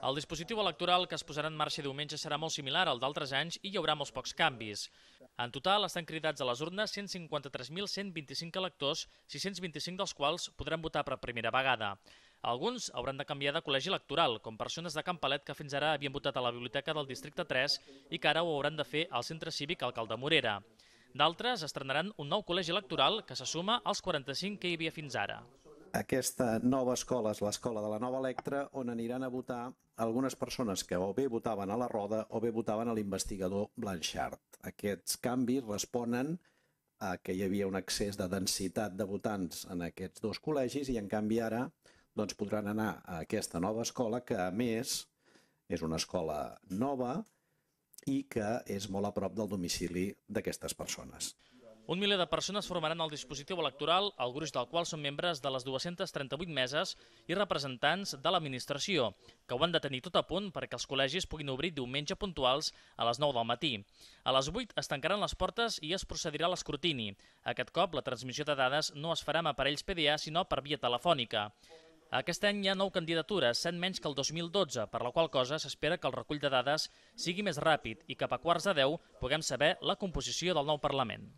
El dispositiu electoral que es posarà en marxa diumenge serà molt similar al d'altres anys i hi haurà molts pocs canvis. En total estan cridats a les urnes 153.125 electors, 625 dels quals podran votar per primera vegada. Alguns hauran de canviar de col·legi electoral, com persones de Campalet que fins ara havien votat a la biblioteca del districte 3 i que ara ho hauran de fer al centre cívic Alcalde Morera. D'altres estrenaran un nou col·legi electoral que se suma als 45 que hi havia fins ara aquesta nova escola és l'escola de la nova Electra, on aniran a votar algunes persones que o bé votaven a la Roda o bé votaven a l'investigador Blanchard. Aquests canvis responen a que hi havia un excés de densitat de votants en aquests dos col·legis i, en canvi, ara doncs, podran anar a aquesta nova escola que, a més, és una escola nova i que és molt a prop del domicili d'aquestes persones. Un miler de persones formaran el dispositiu electoral, el gruix del qual són membres de les 238 meses i representants de l'administració, que ho han de tenir tot a punt perquè els col·legis puguin obrir diumenge puntuals a les 9 del matí. A les 8 es tancaran les portes i es procedirà a l'escrutini. Aquest cop la transmissió de dades no es farà amb aparells PDA, sinó per via telefònica. Aquest any hi ha nou candidatures, 100 menys que el 2012, per la qual cosa s'espera que el recull de dades sigui més ràpid i cap a quarts de 10 puguem saber la composició del nou Parlament.